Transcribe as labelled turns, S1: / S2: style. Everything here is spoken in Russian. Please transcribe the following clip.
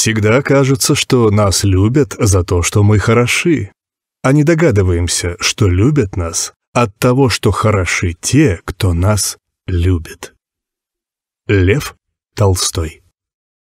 S1: Всегда кажется, что нас любят за то, что мы хороши. А не догадываемся, что любят нас от того, что хороши те, кто нас любит. Лев Толстой